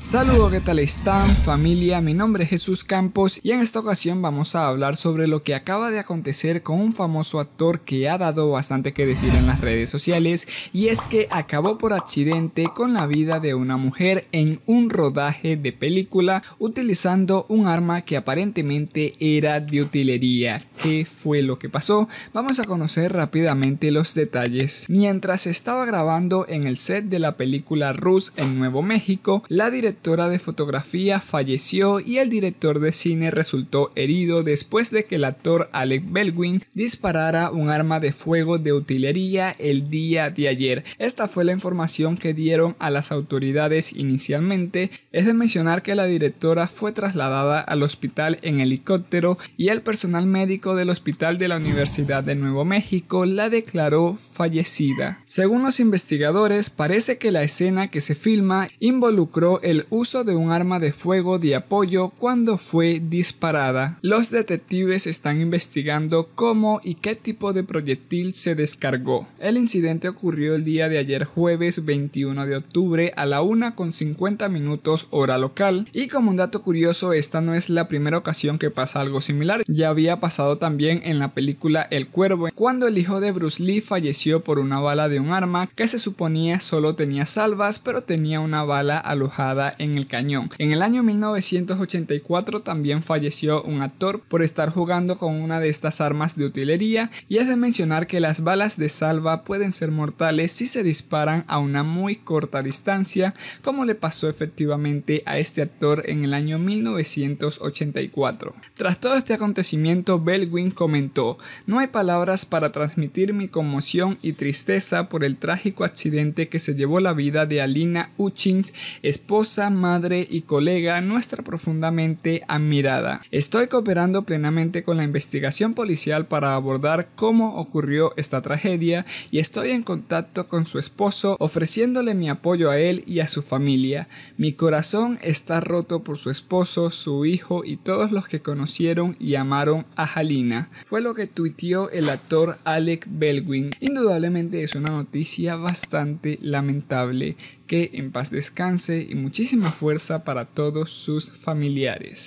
Saludo, ¿qué tal están familia? Mi nombre es Jesús Campos y en esta ocasión vamos a hablar sobre lo que acaba de acontecer con un famoso actor que ha dado bastante que decir en las redes sociales y es que acabó por accidente con la vida de una mujer en un rodaje de película utilizando un arma que aparentemente era de utilería qué fue lo que pasó, vamos a conocer rápidamente los detalles. Mientras estaba grabando en el set de la película Rus en Nuevo México, la directora de fotografía falleció y el director de cine resultó herido después de que el actor Alec Baldwin disparara un arma de fuego de utilería el día de ayer. Esta fue la información que dieron a las autoridades inicialmente es de mencionar que la directora fue trasladada al hospital en helicóptero y el personal médico del hospital de la Universidad de Nuevo México la declaró fallecida. Según los investigadores, parece que la escena que se filma involucró el uso de un arma de fuego de apoyo cuando fue disparada. Los detectives están investigando cómo y qué tipo de proyectil se descargó. El incidente ocurrió el día de ayer jueves 21 de octubre a la 1.50 minutos hora local. Y como un dato curioso, esta no es la primera ocasión que pasa algo similar, ya había pasado también en la película El Cuervo, cuando el hijo de Bruce Lee falleció por una bala de un arma que se suponía solo tenía salvas, pero tenía una bala alojada en el cañón. En el año 1984 también falleció un actor por estar jugando con una de estas armas de utilería y es de mencionar que las balas de salva pueden ser mortales si se disparan a una muy corta distancia, como le pasó efectivamente a este actor en el año 1984. Tras todo este acontecimiento, Belwin comentó, no hay palabras para transmitir mi conmoción y tristeza por el trágico accidente que se llevó la vida de Alina Uchins, esposa, madre y colega nuestra profundamente admirada. Estoy cooperando plenamente con la investigación policial para abordar cómo ocurrió esta tragedia y estoy en contacto con su esposo ofreciéndole mi apoyo a él y a su familia. Mi corazón corazón está roto por su esposo, su hijo y todos los que conocieron y amaron a Halina. Fue lo que tuiteó el actor Alec Belwin. Indudablemente es una noticia bastante lamentable. Que en paz descanse y muchísima fuerza para todos sus familiares.